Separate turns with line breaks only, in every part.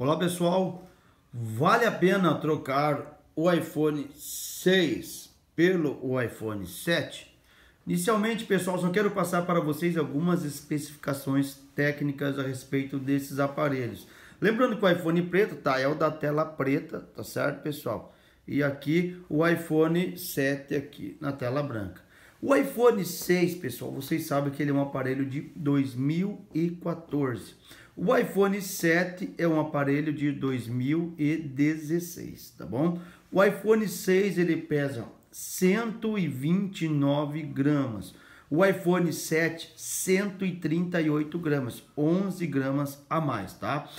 Olá pessoal, vale a pena trocar o iPhone 6 pelo iPhone 7? Inicialmente, pessoal, só quero passar para vocês algumas especificações técnicas a respeito desses aparelhos. Lembrando que o iPhone preto tá, é o da tela preta, tá certo, pessoal? E aqui o iPhone 7 aqui na tela branca. O iPhone 6, pessoal, vocês sabem que ele é um aparelho de 2014. O iPhone 7 é um aparelho de 2016, tá bom? O iPhone 6 ele pesa 129 gramas. O iPhone 7, 138 gramas, 11 gramas a mais, tá?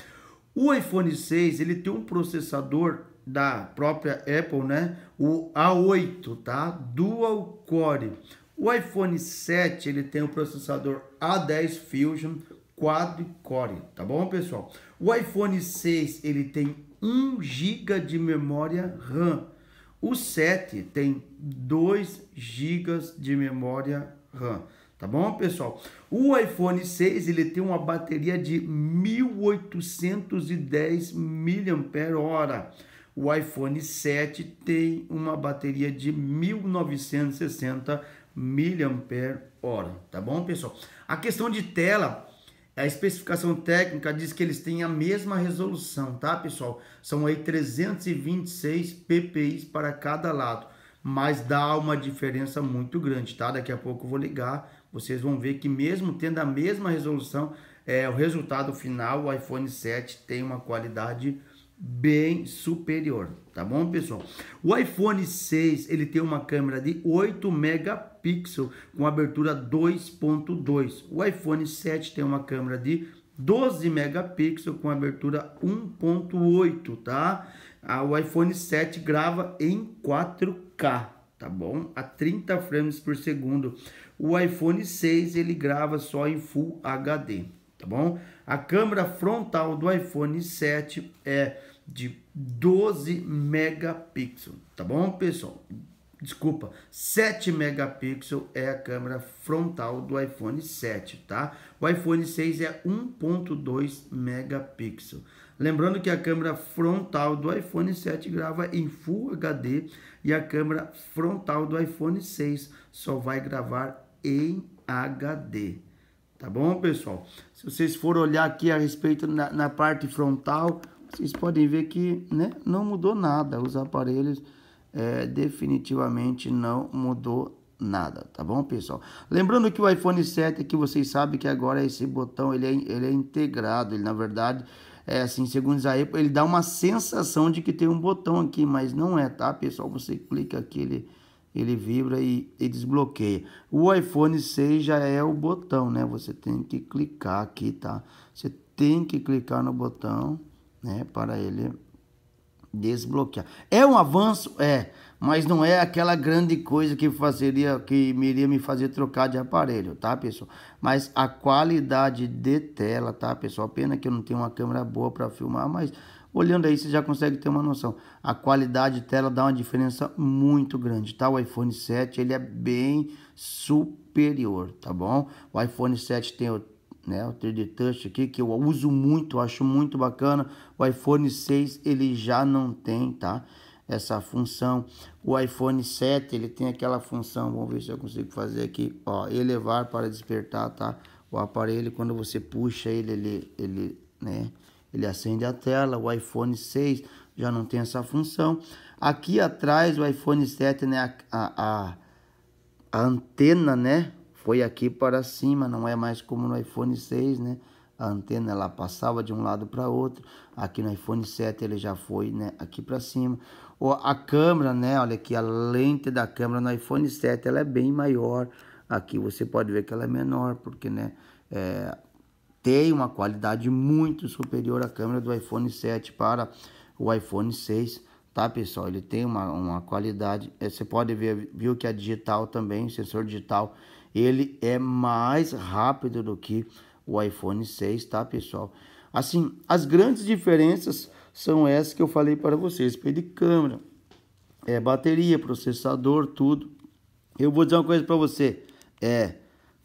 O iPhone 6, ele tem um processador da própria Apple, né? O A8, tá? Dual Core. O iPhone 7, ele tem o um processador A10 Fusion quad-core, tá bom, pessoal? O iPhone 6, ele tem 1 GB de memória RAM. O 7 tem 2 GB de memória RAM, tá bom, pessoal? O iPhone 6, ele tem uma bateria de 1810 mAh. O iPhone 7 tem uma bateria de 1960 mAh, tá bom, pessoal? A questão de tela, a especificação técnica diz que eles têm a mesma resolução, tá, pessoal? São aí 326 ppi para cada lado, mas dá uma diferença muito grande, tá? Daqui a pouco eu vou ligar, vocês vão ver que mesmo tendo a mesma resolução, é, o resultado final, o iPhone 7 tem uma qualidade bem superior, tá bom, pessoal? O iPhone 6, ele tem uma câmera de 8 megapixels com abertura 2.2. O iPhone 7 tem uma câmera de 12 megapixels com abertura 1.8, tá? Ah, o iPhone 7 grava em 4K, tá bom? A 30 frames por segundo. O iPhone 6, ele grava só em Full HD, tá bom? A câmera frontal do iPhone 7 é de 12 megapixels, tá bom, pessoal? Desculpa, 7 megapixels é a câmera frontal do iPhone 7, tá? O iPhone 6 é 1.2 megapixels. Lembrando que a câmera frontal do iPhone 7 grava em Full HD e a câmera frontal do iPhone 6 só vai gravar em HD. Tá bom, pessoal? Se vocês for olhar aqui a respeito na, na parte frontal, vocês podem ver que né, não mudou nada. Os aparelhos é, definitivamente não mudou nada, tá bom, pessoal? Lembrando que o iPhone 7 aqui, é vocês sabem que agora esse botão, ele é, ele é integrado, ele na verdade, é assim, segundo a Apple, ele dá uma sensação de que tem um botão aqui, mas não é, tá, pessoal? Você clica aqui, ele, ele vibra e, e desbloqueia. O iPhone 6 já é o botão, né? Você tem que clicar aqui, tá? Você tem que clicar no botão, né, para ele desbloquear. É um avanço? É, mas não é aquela grande coisa que fazeria, que iria me fazer trocar de aparelho, tá, pessoal? Mas a qualidade de tela, tá, pessoal? Pena que eu não tenho uma câmera boa para filmar, mas olhando aí você já consegue ter uma noção. A qualidade de tela dá uma diferença muito grande, tá? O iPhone 7, ele é bem superior, tá bom? O iPhone 7 tem né? O 3D Touch aqui que eu uso muito, acho muito bacana. O iPhone 6 ele já não tem, tá? Essa função. O iPhone 7 ele tem aquela função. Vamos ver se eu consigo fazer aqui, ó, elevar para despertar, tá? O aparelho quando você puxa ele, ele, ele, né? Ele acende a tela. O iPhone 6 já não tem essa função. Aqui atrás o iPhone 7, né? a, a, a antena, né? foi aqui para cima, não é mais como no iPhone 6, né? A antena ela passava de um lado para outro. Aqui no iPhone 7 ele já foi, né, aqui para cima. Ou a câmera, né? Olha aqui a lente da câmera no iPhone 7, ela é bem maior. Aqui você pode ver que ela é menor, porque, né, é, tem uma qualidade muito superior à câmera do iPhone 7 para o iPhone 6, tá pessoal? Ele tem uma, uma qualidade, é, você pode ver, viu que a é digital também, sensor digital ele é mais rápido do que o iPhone 6, tá, pessoal? Assim, as grandes diferenças são essas que eu falei para vocês: espelho de câmera, é, bateria, processador, tudo. Eu vou dizer uma coisa para você: é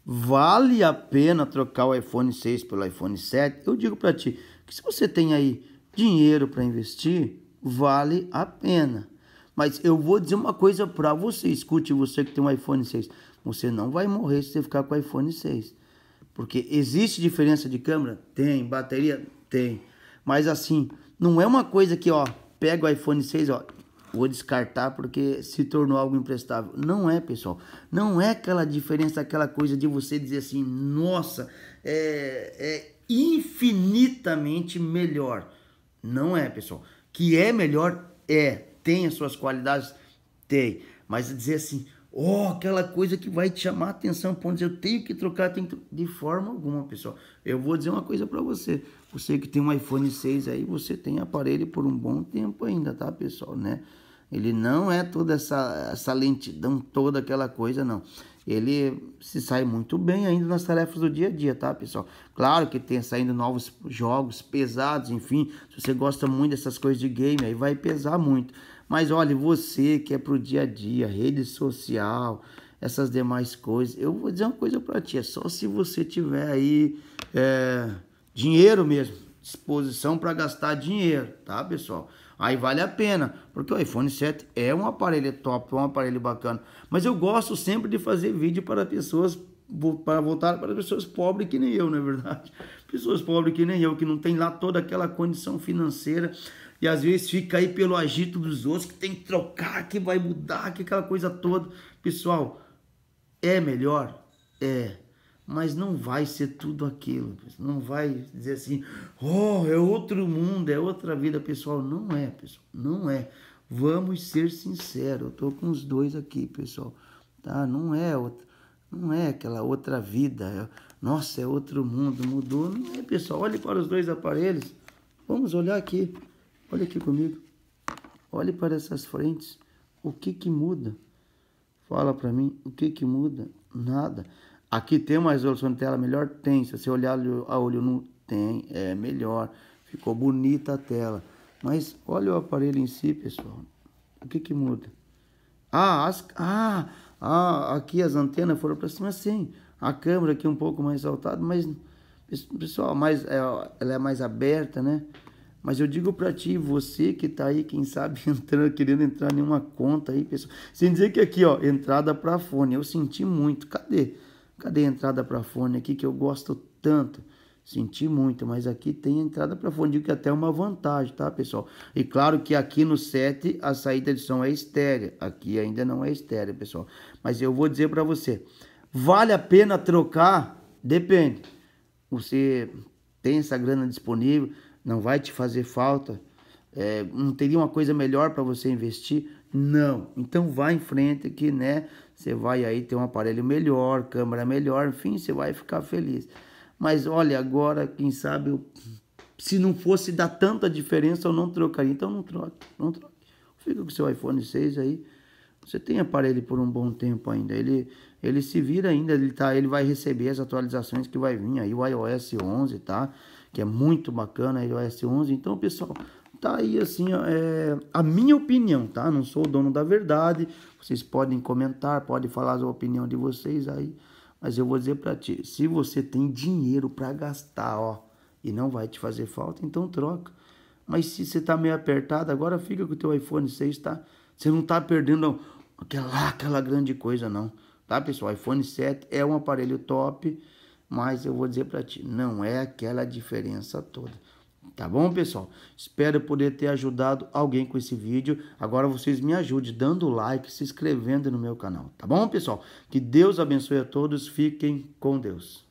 vale a pena trocar o iPhone 6 pelo iPhone 7? Eu digo para ti que se você tem aí dinheiro para investir, vale a pena. Mas eu vou dizer uma coisa para você, escute você que tem um iPhone 6. Você não vai morrer se você ficar com o iPhone 6. Porque existe diferença de câmera? Tem. Bateria? Tem. Mas assim, não é uma coisa que, ó, pega o iPhone 6, ó, vou descartar porque se tornou algo imprestável. Não é, pessoal. Não é aquela diferença, aquela coisa de você dizer assim, nossa, é, é infinitamente melhor. Não é, pessoal. Que é melhor, é. Tem as suas qualidades, tem. Mas dizer assim, oh, aquela coisa que vai te chamar a atenção, ponto eu tenho que trocar, tenho que... de forma alguma, pessoal. Eu vou dizer uma coisa para você. Você que tem um iPhone 6 aí, você tem aparelho por um bom tempo ainda, tá, pessoal, né? Ele não é toda essa, essa lentidão, toda aquela coisa, não. Ele se sai muito bem ainda nas tarefas do dia a dia, tá, pessoal? Claro que tem saindo novos jogos pesados, enfim. Se você gosta muito dessas coisas de game, aí vai pesar muito. Mas olha, você que é pro dia a dia, rede social, essas demais coisas, eu vou dizer uma coisa para ti: é só se você tiver aí é, dinheiro mesmo, disposição para gastar dinheiro, tá, pessoal? Aí vale a pena, porque o iPhone 7 é um aparelho top, é um aparelho bacana. Mas eu gosto sempre de fazer vídeo para pessoas para voltar para pessoas pobres que nem eu, não é verdade? Pessoas pobres que nem eu, que não tem lá toda aquela condição financeira e às vezes fica aí pelo agito dos outros que tem que trocar, que vai mudar, que aquela coisa toda. Pessoal, é melhor? É mas não vai ser tudo aquilo. Não vai dizer assim, oh, é outro mundo, é outra vida, pessoal. Não é, pessoal, não é. Vamos ser sinceros. Eu estou com os dois aqui, pessoal. Tá? Não é outra, não é aquela outra vida. É, nossa, é outro mundo, mudou. Não é, pessoal. Olhe para os dois aparelhos. Vamos olhar aqui. Olha aqui comigo. Olhe para essas frentes. O que que muda? Fala para mim, o que que muda? Nada. Aqui tem uma resolução de tela melhor? Tem. Se você olhar a olho não tem. É melhor. Ficou bonita a tela. Mas olha o aparelho em si, pessoal. O que que muda? Ah, as, ah, ah aqui as antenas foram para cima, sim. A câmera aqui um pouco mais saltada, mas... Pessoal, mais, é, ela é mais aberta, né? Mas eu digo para ti, você que tá aí, quem sabe, entrando, querendo entrar em uma conta aí, pessoal. Sem dizer que aqui, ó, entrada para fone. Eu senti muito. Cadê? Cadê a entrada para fone aqui que eu gosto tanto? Senti muito, mas aqui tem entrada para fone, digo que até é uma vantagem, tá, pessoal? E claro que aqui no set a saída de som é estéreo, aqui ainda não é estéreo, pessoal. Mas eu vou dizer para você, vale a pena trocar? Depende. Você tem essa grana disponível, não vai te fazer falta é, não teria uma coisa melhor para você investir? Não. Então vá em frente que, né, você vai aí ter um aparelho melhor, câmera melhor, enfim, você vai ficar feliz. Mas olha, agora, quem sabe, eu, se não fosse dar tanta diferença, eu não trocaria. Então não troque, não troque. Fica com seu iPhone 6 aí. Você tem aparelho por um bom tempo ainda. Ele, ele se vira ainda, ele, tá, ele vai receber as atualizações que vai vir aí, o iOS 11, tá? Que é muito bacana, iOS 11. Então, pessoal, Tá aí, assim, é, a minha opinião, tá? Não sou o dono da verdade. Vocês podem comentar, podem falar a opinião de vocês aí. Mas eu vou dizer para ti, se você tem dinheiro para gastar, ó, e não vai te fazer falta, então troca. Mas se você tá meio apertado, agora fica com o teu iPhone 6, tá? Você não tá perdendo aquela, aquela grande coisa, não. Tá, pessoal? iPhone 7 é um aparelho top, mas eu vou dizer para ti, não é aquela diferença toda. Tá bom, pessoal? Espero poder ter ajudado alguém com esse vídeo. Agora vocês me ajudem dando like, se inscrevendo no meu canal. Tá bom, pessoal? Que Deus abençoe a todos. Fiquem com Deus.